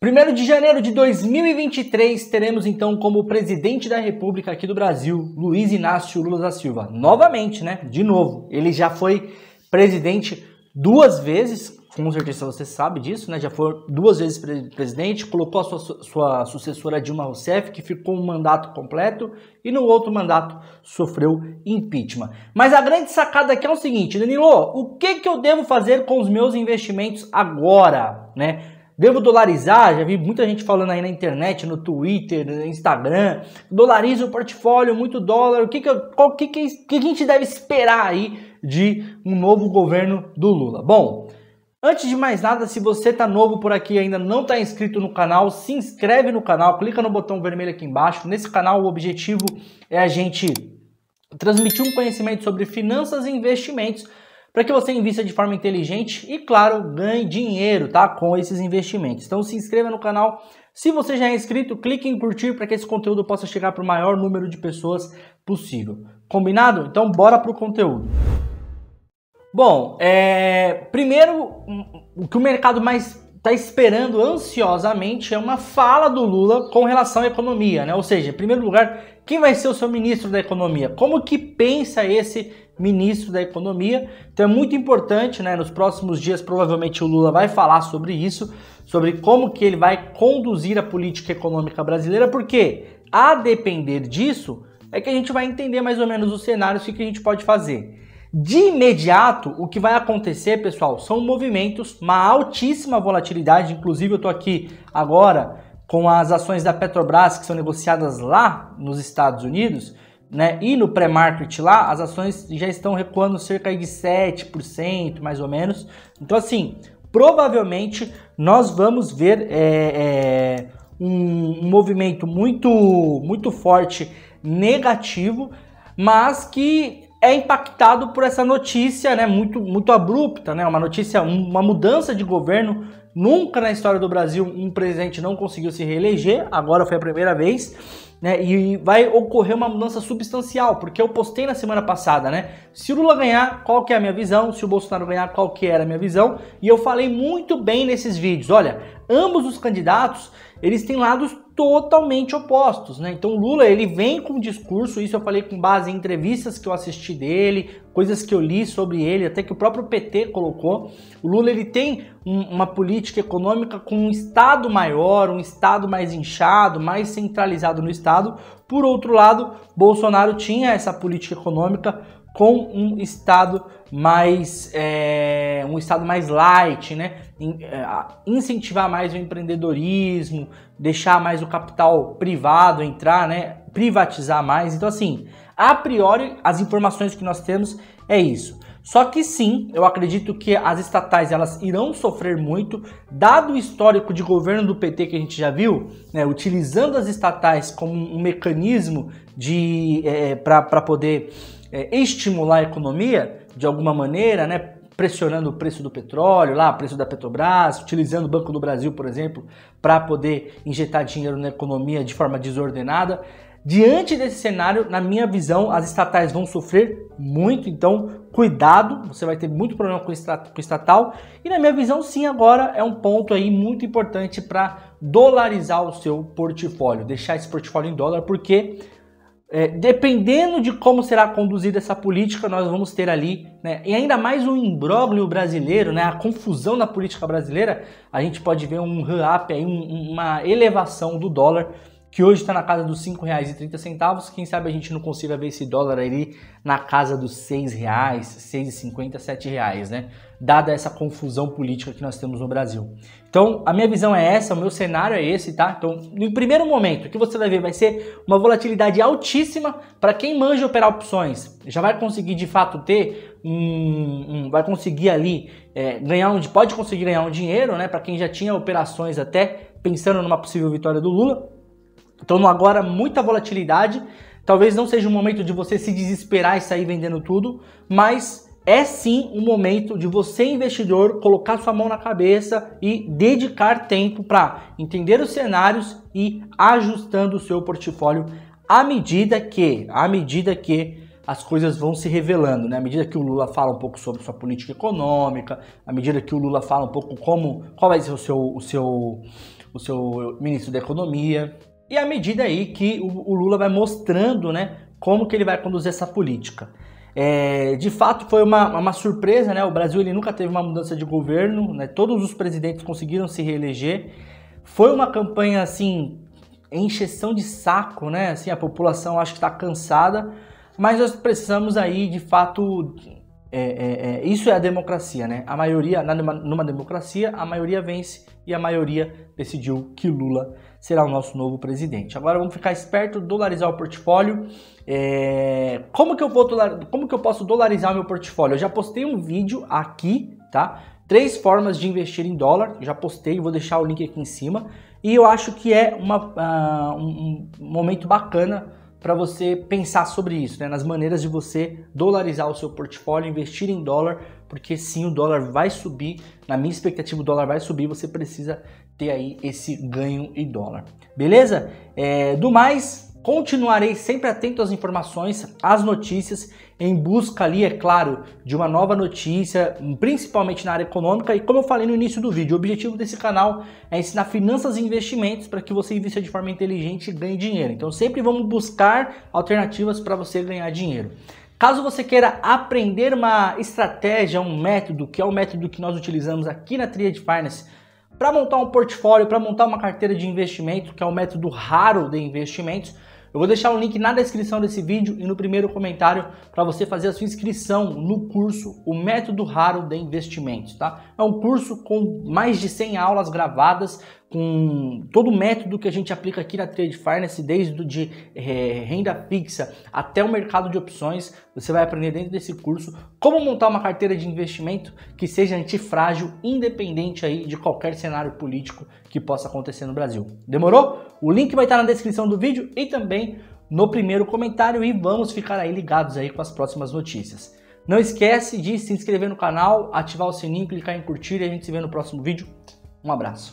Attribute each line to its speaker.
Speaker 1: 1 de janeiro de 2023, teremos então como presidente da República aqui do Brasil, Luiz Inácio Lula da Silva. Novamente, né? De novo. Ele já foi presidente duas vezes, com certeza você sabe disso, né? Já foi duas vezes presidente, colocou a sua, sua sucessora Dilma Rousseff, que ficou um mandato completo, e no outro mandato sofreu impeachment. Mas a grande sacada aqui é o seguinte, Danilo, o que, que eu devo fazer com os meus investimentos agora, né? Devo dolarizar? Já vi muita gente falando aí na internet, no Twitter, no Instagram. Dolariza o portfólio, muito dólar. O que que, eu, qual, que, que, que, que a gente deve esperar aí de um novo governo do Lula? Bom, Antes de mais nada, se você está novo por aqui e ainda não está inscrito no canal, se inscreve no canal, clica no botão vermelho aqui embaixo. Nesse canal, o objetivo é a gente transmitir um conhecimento sobre finanças e investimentos para que você invista de forma inteligente e, claro, ganhe dinheiro tá? com esses investimentos. Então se inscreva no canal. Se você já é inscrito, clique em curtir para que esse conteúdo possa chegar para o maior número de pessoas possível. Combinado? Então bora para o conteúdo. Bom, é... primeiro, o que o mercado mais está esperando ansiosamente é uma fala do Lula com relação à economia, né? Ou seja, em primeiro lugar, quem vai ser o seu ministro da economia? Como que pensa esse ministro da economia? Então é muito importante, né? Nos próximos dias provavelmente o Lula vai falar sobre isso, sobre como que ele vai conduzir a política econômica brasileira, porque a depender disso é que a gente vai entender mais ou menos os cenários e o que a gente pode fazer. De imediato, o que vai acontecer, pessoal, são movimentos, uma altíssima volatilidade. Inclusive, eu estou aqui agora com as ações da Petrobras que são negociadas lá nos Estados Unidos, né, e no pré-market lá, as ações já estão recuando cerca de 7%, mais ou menos. Então, assim, provavelmente nós vamos ver é, é, um, um movimento muito, muito forte negativo, mas que é impactado por essa notícia, né, muito, muito abrupta, né, uma notícia, uma mudança de governo Nunca na história do Brasil um presidente não conseguiu se reeleger, agora foi a primeira vez. Né, e vai ocorrer uma mudança substancial, porque eu postei na semana passada, né? Se o Lula ganhar, qual que é a minha visão? Se o Bolsonaro ganhar, qual que era a minha visão? E eu falei muito bem nesses vídeos. Olha, ambos os candidatos, eles têm lados totalmente opostos, né? Então o Lula, ele vem com um discurso, isso eu falei com base em entrevistas que eu assisti dele, coisas que eu li sobre ele, até que o próprio PT colocou. O Lula, ele tem um, uma política econômica com um estado maior, um estado mais inchado, mais centralizado no estado Estado. Por outro lado, Bolsonaro tinha essa política econômica com um Estado mais é, um Estado mais light, né? Eh, incentivar mais o empreendedorismo, deixar mais o capital privado entrar, né? Privatizar mais. Então, assim, a priori, as informações que nós temos é isso. Só que sim, eu acredito que as estatais elas irão sofrer muito, dado o histórico de governo do PT que a gente já viu, né, utilizando as estatais como um mecanismo de é, é para poder é, estimular a economia de alguma maneira, né, pressionando o preço do petróleo, lá, o preço da Petrobras, utilizando o Banco do Brasil, por exemplo, para poder injetar dinheiro na economia de forma desordenada. Diante desse cenário, na minha visão, as estatais vão sofrer muito, então cuidado, você vai ter muito problema com o estatal. E na minha visão, sim, agora é um ponto aí muito importante para dolarizar o seu portfólio, deixar esse portfólio em dólar, porque é, dependendo de como será conduzida essa política, nós vamos ter ali, né, e ainda mais um imbróglio brasileiro, né, a confusão na política brasileira, a gente pode ver um up, aí, um, uma elevação do dólar que hoje está na casa dos R$ 5,30. Quem sabe a gente não consiga ver esse dólar ali na casa dos R$ 6,00, 6,50, R$ 7,00, né? Dada essa confusão política que nós temos no Brasil. Então, a minha visão é essa, o meu cenário é esse, tá? Então, no primeiro momento, o que você vai ver vai ser uma volatilidade altíssima para quem manja operar opções. Já vai conseguir de fato ter, um, vai conseguir ali é, ganhar um, pode conseguir ganhar um dinheiro, né? Para quem já tinha operações até pensando numa possível vitória do Lula então, no agora, muita volatilidade. Talvez não seja o momento de você se desesperar e sair vendendo tudo, mas é sim o momento de você, investidor, colocar sua mão na cabeça e dedicar tempo para entender os cenários e ajustando o seu portfólio à medida que, à medida que as coisas vão se revelando, né? À medida que o Lula fala um pouco sobre sua política econômica, à medida que o Lula fala um pouco como qual vai ser o seu o seu o seu ministro da economia, e à medida aí que o, o Lula vai mostrando né, como que ele vai conduzir essa política. É, de fato foi uma, uma surpresa, né? O Brasil ele nunca teve uma mudança de governo, né? Todos os presidentes conseguiram se reeleger. Foi uma campanha assim encheção de saco, né? Assim a população acho que está cansada, mas nós precisamos aí de fato é, é, é, isso é a democracia, né? A maioria, numa, numa democracia, a maioria vence e a maioria decidiu que Lula será o nosso novo presidente. Agora vamos ficar esperto, dolarizar o portfólio. É, como, que eu vou dolar, como que eu posso dolarizar o meu portfólio? Eu já postei um vídeo aqui, tá? Três formas de investir em dólar. Já postei, vou deixar o link aqui em cima. E eu acho que é uma, uh, um momento bacana para você pensar sobre isso, né? nas maneiras de você dolarizar o seu portfólio, investir em dólar, porque sim, o dólar vai subir. Na minha expectativa, o dólar vai subir. Você precisa ter aí esse ganho em dólar, beleza? É, do mais, Continuarei sempre atento às informações, às notícias, em busca ali, é claro, de uma nova notícia, principalmente na área econômica. E como eu falei no início do vídeo, o objetivo desse canal é ensinar finanças e investimentos para que você invista de forma inteligente e ganhe dinheiro. Então sempre vamos buscar alternativas para você ganhar dinheiro. Caso você queira aprender uma estratégia, um método, que é o método que nós utilizamos aqui na Triad Finance, para montar um portfólio, para montar uma carteira de investimento, que é um método raro de investimentos, eu vou deixar um link na descrição desse vídeo e no primeiro comentário para você fazer a sua inscrição no curso O Método Raro de Investimentos, tá? É um curso com mais de 100 aulas gravadas com todo o método que a gente aplica aqui na Trade Finance, desde de é, renda fixa até o mercado de opções, você vai aprender dentro desse curso como montar uma carteira de investimento que seja antifrágil, independente aí de qualquer cenário político que possa acontecer no Brasil. Demorou? O link vai estar na descrição do vídeo e também no primeiro comentário e vamos ficar aí ligados aí com as próximas notícias. Não esquece de se inscrever no canal, ativar o sininho, clicar em curtir e a gente se vê no próximo vídeo. Um abraço.